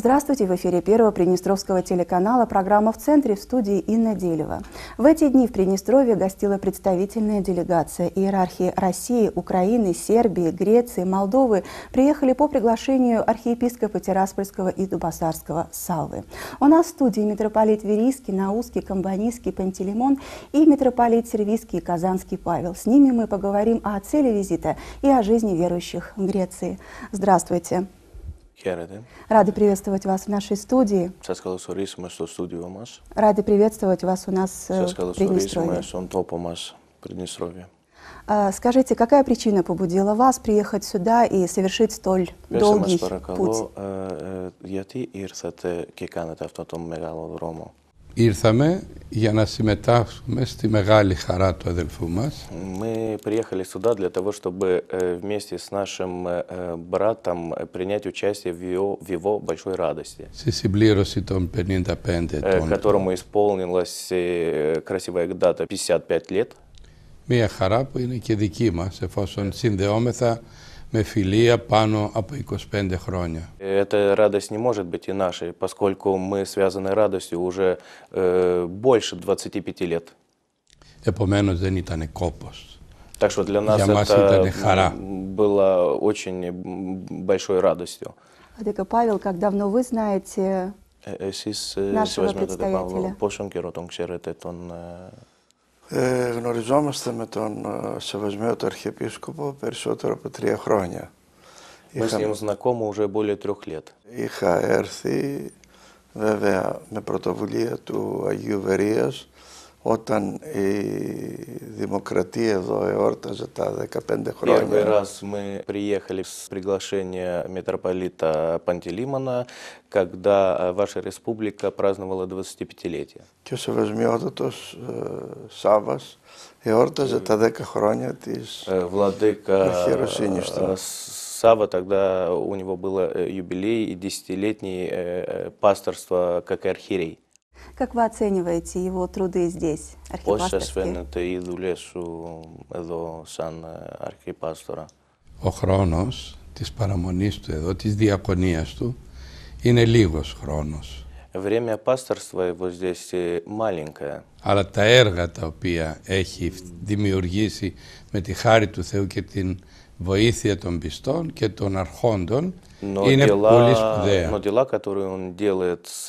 Здравствуйте, в эфире Первого Приднестровского телеканала программа «В центре» в студии Инна Делева. В эти дни в Приднестровье гостила представительная делегация. Иерархии России, Украины, Сербии, Греции, Молдовы приехали по приглашению архиепископа Тираспольского и Дубасарского Салвы. У нас в студии митрополит Верийский, Науский, Камбанийский, Пантелеймон и митрополит Сервийский и Казанский Павел. С ними мы поговорим о цели визита и о жизни верующих в Греции. Здравствуйте! Здравствуйте! Рады приветствовать вас в нашей студии. Σας καλωσορίσουμε στο στούντιο μας. Рады приветствовать вас у нас Σας э, в Приднестровье. στον τόπο μας, Приднестровье. Скажите, какая причина побудила вас приехать сюда и совершить столь долгий путь? Э, э, Ήρθαμε για να συμμετάσχουμε στη μεγάλη χαρά του αδελφού μας. Мы приехали сюда для того, чтобы вместе с нашим братом принять участие в его, в его большой радости. Στη συμπλήρωση των 55 ετών. Которому исполнилась красивая дата 55 лет. Μια χαρά που είναι και δική μας εφόσον συνδεόμεθα με φιλία πάνω από 25 χρόνια. Э, эта радость не может быть и нашей, поскольку мы связаны радостью уже э, больше 25 лет. Επομένως δεν ήταν κόπος. Так что для нас это было очень большой радостью. Адека Павел, как давно вы знаете Εσείς, э, э, нашего предстоятеля? Павел, пόσο καιρό τον ξέρετε τον Ε, γνωριζόμαστε με τον ε, Σεβασμιότο Αρχιεπίσκοπο περισσότερο από τρία χρόνια. Είμαστε Είχα έρθει βέβαια με πρωτοβουλία του Αγίου Βερίας όταν η δημοκρατία εδώ εόρταζε τα 15 χρόνια. Первый раз мы приехали с приглашения митрополита Пантелеймона, когда а, ваша республика праздновала 25-летие. Και ο Σεβασμιότατος Σάββας εόρταζε τα 10 χρόνια της Χειροσύνης του. Сава, тогда у него было э, юбилей и десятилетний э, э, пасторство как архиерей. Как вы оцениваете его труды здесь, Πώς σας φαίνεται η δουλειά σου εδώ σαν αρχιπάστορα. Ο χρόνος της παραμονής του εδώ, της διακονίας του, είναι λίγος χρόνος. Время пасторства его здесь маленькое. Αλλά τα έργα τα οποία έχει δημιουργήσει με τη χάρη του Θεού και την βοήθεια των πιστών και των αρχόντων Но είναι дела, πολύ σπουδαία. Но дела, которые он делает с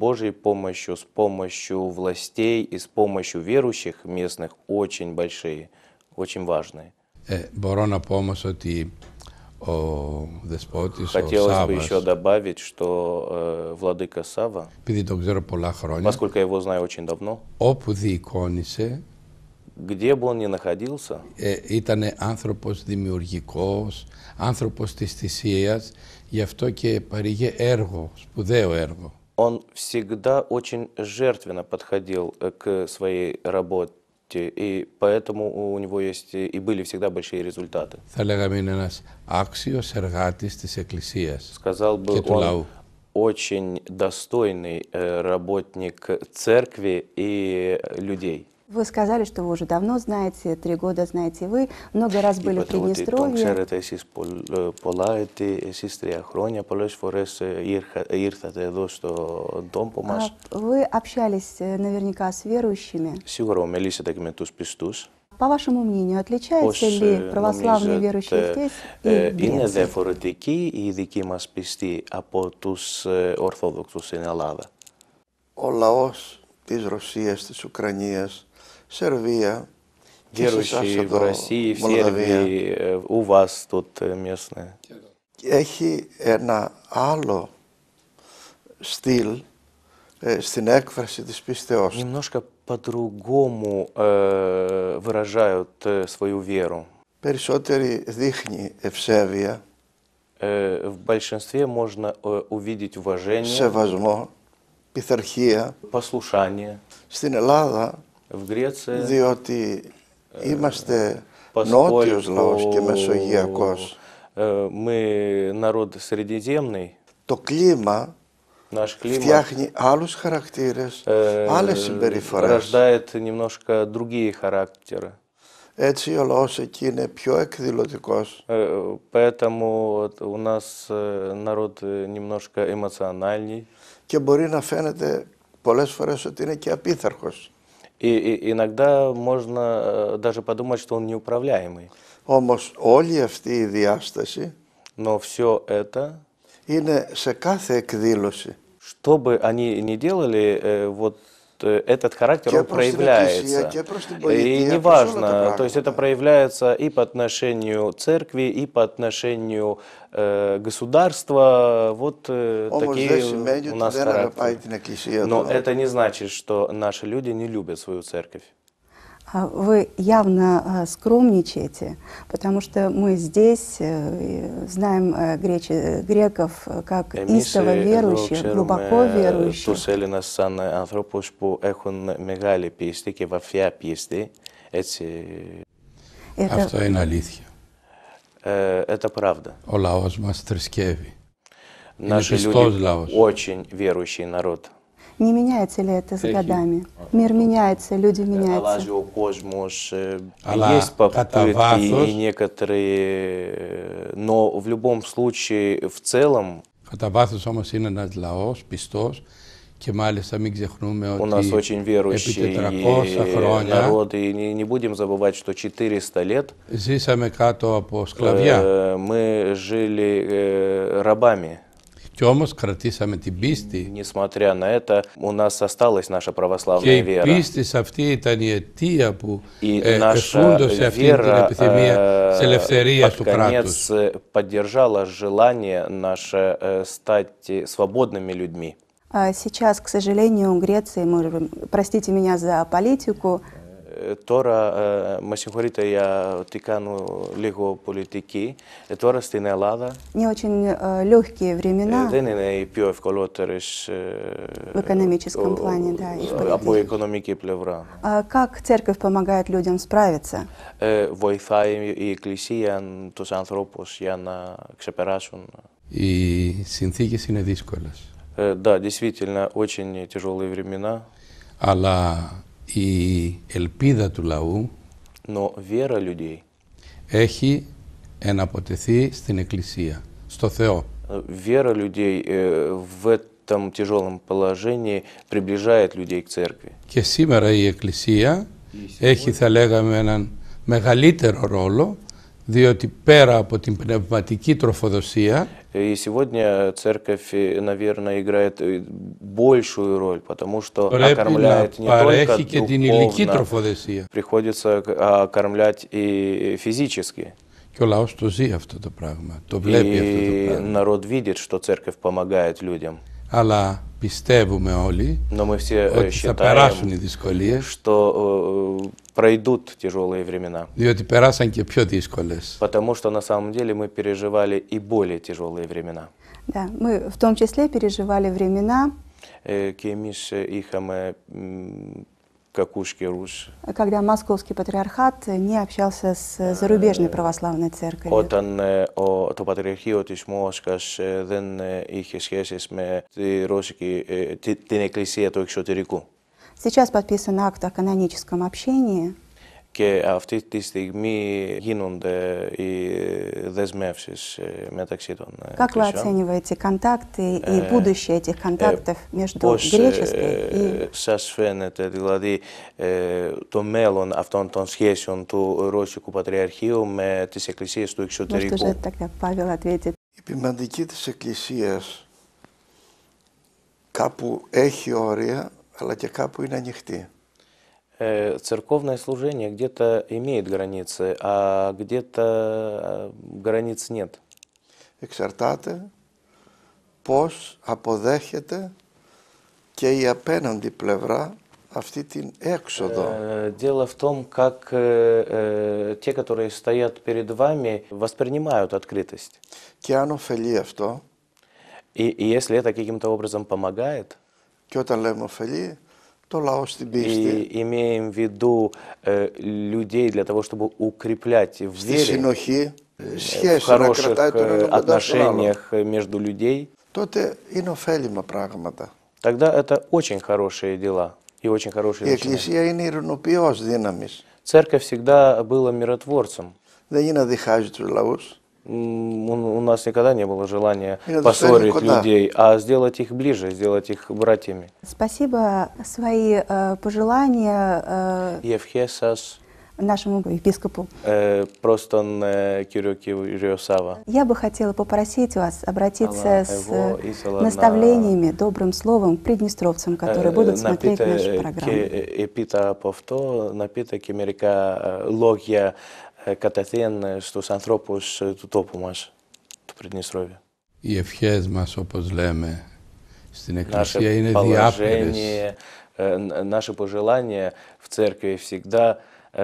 Божьей помощью, с помощью властей и с помощью верующих местных, очень большие, очень важные. Ε, μπορώ να πω όμως ότι ο δεσπότης, Хотелось ο Σάββας, еще добавить, что Владыка Сава, επειδή τον ξέρω πολλά χρόνια, поскольку я его знаю очень давно, όπου διοικώνησε где бы он ни находился, Итане э, ήταν άνθρωπος δημιουργικός, άνθρωπος της θυσίας, γι' αυτό και παρήγε έργο, σπουδαίο έργο. он всегда очень жертвенно подходил э, к своей работе, и поэтому у него есть и были всегда большие результаты. Θα λέγαμε είναι ένας άξιος εργάτης της Εκκλησίας Сказал бы και του он, λαού. очень достойный э, работник церкви и людей. Вы сказали, что вы уже давно знаете, три года знаете вы, много раз были в Приднестровье. Ξέρετε, εσείς πολλά έτη, εσείς τρία χρόνια, πολλές φορές ήρθατε εδώ στον τόπο μας. Вы общались наверняка с верующими. Σίγουρα μιλήσατε και με τους πιστούς. По вашему мнению, отличаются ли православные верующие здесь и в Είναι διαφορετική η δική μας πιστή από τους Ορθόδοξους στην Ελλάδα. Ο λαός της Ρωσίας, της Ουκρανίας, Сербия, верующие в России, в Сербии, э, у вас тут местные. Έχει ένα άλλο στυλ στην έκφραση της πίστεώς. Немножко по-другому э, выражают э, свою веру. Περισσότερη δείχνει ευσέβεια. Э, в большинстве можно э, увидеть уважение. Σεβασμό, πειθαρχία. Послушание. Στην Ελλάδα διότι ε, είμαστε νότιος λαός και μεσογειακός. Ε, Το κλίμα φτιάχνει άλλους χαρακτήρες, ε, άλλες συμπεριφορές. Έτσι ο λαός εκεί είναι πιο εκδηλωτικός. Э, э, και μπορεί να φαίνεται πολλές φορές ότι είναι και απίθαρχος. И, и иногда можно э, даже подумать, что он неуправляемый. Όμως όλη αυτή η διάσταση Но все это είναι σε κάθε εκδήλωση. Что бы они ни делали, э, вот этот характер он проявляется. Напишу, я, боюсь, и неважно, то есть это проявляется и по отношению церкви, и по отношению э, государства. Вот э, такие у нас характеры. Но это не значит, что наши люди не любят свою церковь. А, вы явно а, скромничаете, потому что мы здесь э, знаем э, гречи, э, греков как истово верующих, глубоко верующих. Τους Έλληνες σαν ανθρώπους που έχουν μεγάλη πίστη και βαθιά Это... Αυτό это правда. Ο λαός μας Наши люди очень верующий народ. Не меняется ли это с годами? Мир меняется, люди меняются. космос. Э, есть попытки и некоторые, э, но в любом случае, в целом... У нас очень верующие э, народы, и не, не будем забывать, что 400 лет мы жили рабами. Томас кратисам эти бисты. Несмотря на это, у нас осталась наша православная вера. Бисты со всей тани тия пу. И э, э, наша вера э, под конец поддержала желание наше стать свободными людьми. А сейчас, к сожалению, Греции мы, простите меня за политику, Ε, τώρα, ε, με συγχωρείτε για ότι κάνω λίγο πολιτική, ε, τώρα στην Ελλάδα... Не очень э, легкие времена. Δεν είναι οι πιο ευκολότερες в экономическом плане, да, Από οικονομική πλευρά. Как церковь помогает людям справиться? Βοηθάει η Εκκλησία τους ανθρώπους για να ξεπεράσουν. Οι συνθήκε είναι δύσκολε. Да, действительно, очень тяжелые времена. Αλλά η ελπίδα του λαού έχει εναποτεθεί στην Εκκλησία, στο Θεό. Э, людей э, в этом положении приближает людей к церкви. Και σήμερα η Εκκλησία έχει, θα λέγαμε, έναν μεγαλύτερο ρόλο, διότι πέρα από την πνευματική τροφοδοσία И сегодня церковь, наверное, играет большую роль, потому что Πρέπει окормляет не только духовно, приходится окормлять и физически. Και ο λαός το ζει αυτό το πράγμα, το βλέπει αυτό το πράγμα. И народ видит, что церковь помогает людям αλλά πιστεύουμε όλοι Но мы все θα περάσουν οι δυσκολίες что, пройдут тяжелые времена. διότι περάσαν και πιο δύσκολες. Потому что на самом деле мы переживали и более тяжелые времена. Да, мы в том числе переживали времена, και εμείς είχαμε какушки руш. Когда московский патриархат не общался с э, зарубежной э, православной церковью. Όταν ο, το Πατριαρχείο της Μόσχας δεν είχε σχέσεις με τη Ρώσικη, την Εκκλησία του εξωτερικού. Сейчас подписан акт о каноническом общении. και αυτή τη στιγμή γίνονται οι δεσμεύσει ε, μεταξύ των ε, Как вы оцениваете контакты и э, будущее этих э, э, Σας φαίνεται δηλαδή το μέλλον αυτών των σχέσεων του Ρώσικου Πατριαρχείου με τις εκκλησίες του εξωτερικού. Η ποιμαντική της εκκλησίας κάπου έχει όρια αλλά και κάπου είναι ανοιχτή. Э, церковное служение где-то имеет границы, а где-то э, границ нет. Εξαρτάται πώς αποδέχεται και η απέναντι πλευρά αυτή την έξοδο. Дело в том, как э, те, которые стоят перед вами, воспринимают открытость. Και αν ωφελεί αυτό. И, если это каким-то образом помогает. Και όταν λέμε ωφελεί, το λαό στην πίστη. Имеем в виду э, людей для того, чтобы укреплять в вере, συνοχή, э, в хороших э, отношениях между людей. Τότε είναι ωφέλιμα πράγματα. Тогда это очень хорошие дела и очень хорошие Η Εκκλησία είναι ειρηνοποιός δύναμης. Церковь всегда была миротворцем. Да не να διχάζει τους у нас никогда не было желания Это поссорить людей, а сделать их ближе, сделать их братьями. Спасибо. Свои э, пожелания э, нашему епископу. Э, просто на э, Кирюкириосава. Я бы хотела попросить вас обратиться с наставлениями, добрым словом к приднестровцам, которые э, будут смотреть нашу э, программу. Эпита повто, напиток, кемерика логия Ε, κατευθείαν ε, στους ανθρώπους ε, του τόπου μας, του Πριτνιστρόβια. Οι ευχές μας, όπως λέμε, στην Εκκλησία είναι διάφορες. Наши пожелания в церкви всегда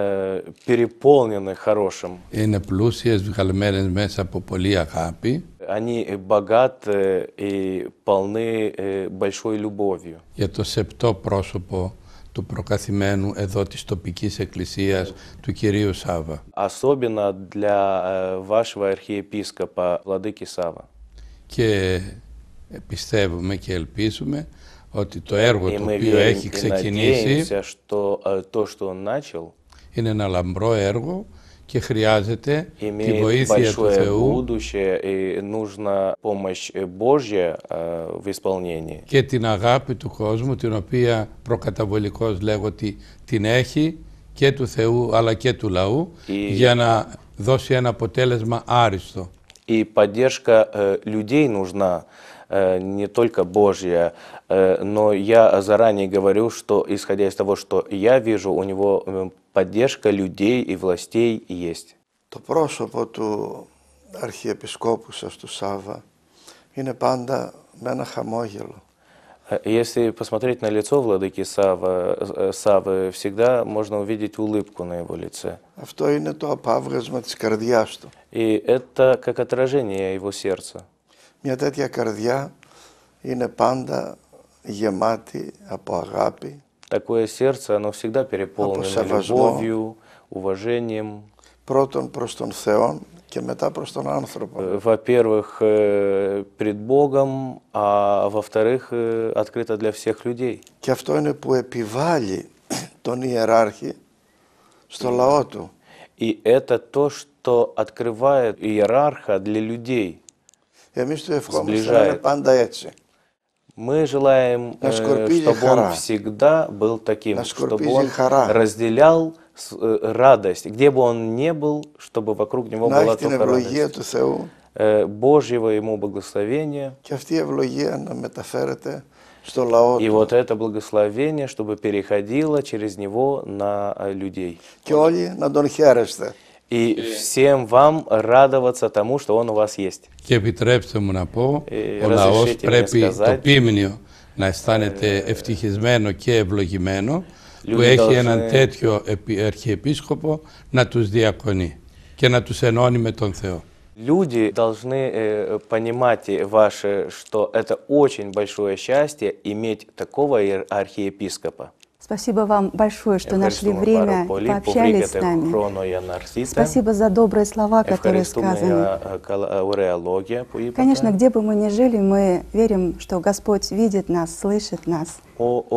э, переполнены хорошим. Είναι πλούσιες, βγαλμένες μέσα από πολύ αγάπη. Они богаты э, и полны э, большой любовью. Για το σεπτό πρόσωπο του προκαθημένου εδώ της τοπικής εκκλησίας του Κυρίου Σάβα. Э, και πιστεύουμε και ελπίζουμε ότι το έργο το οποίο έχει ξεκινήσει э, είναι ένα λαμπρό έργο και χρειάζεται τη βοήθεια του Θεού э, э, και την αγάπη του κόσμου την οποία προκαταβολικώς λέγω ότι την έχει και του Θεού αλλά και του λαού για να δώσει ένα αποτέλεσμα άριστο. Η Э, не только Божья, э, но я заранее говорю, что исходя из того, что я вижу, у него э, поддержка людей и властей есть. То πρόσωπο του αρχιεπισκόπου σας, του Σάβα, είναι πάντα με ένα χαμόγελο. Если посмотреть на лицо владыки Савы, Савы, всегда можно увидеть улыбку на его лице. А а то и не И это как отражение его сердца. Μια τέτοια καρδιά είναι πάντα γεμάτη από αγάπη. Такое сердце, оно всегда переполнено любовью, уважением. Πρώτον προς τον Θεό και μετά προς τον άνθρωπο. Во-первых, перед Богом, а во-вторых, открыто для всех людей. Και αυτό είναι που επιβάλλει τον ιεράρχη στο λαό του. И это то, что открывает иерарха для людей. сближает. Мы желаем, э, чтобы он всегда был таким, чтобы он разделял э, радость, где бы он ни был, чтобы вокруг него была только радость. Э, Божьего ему благословения. И вот это благословение, чтобы переходило через него на людей. И всем вам радоваться тому, что он у вас есть. Και επιτρέψτε μου να πω, ο λαός πρέπει το πίμνιο να αισθάνεται ευτυχισμένο και ευλογημένο που έχει έναν τέτοιο αρχιεπίσκοπο να τους διακονεί και να τους ενώνει με τον Θεό. Люди должны э, понимать ваше, что это очень большое счастье иметь такого архиепископа. Спасибо вам большое, что нашли время и пообщались с нами. Спасибо за добрые слова, которые сказаны. Э, э, Конечно, где бы мы ни жили, мы верим, что Господь видит нас, слышит нас. И мы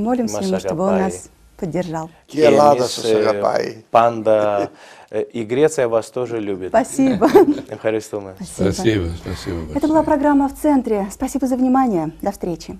молимся Ему, чтобы Он нас поддержал. Келадос, э, э, Панда э, и Греция вас тоже любит. Спасибо. Спасибо. Спасибо, спасибо. Это была программа «В центре». Спасибо за внимание. До встречи.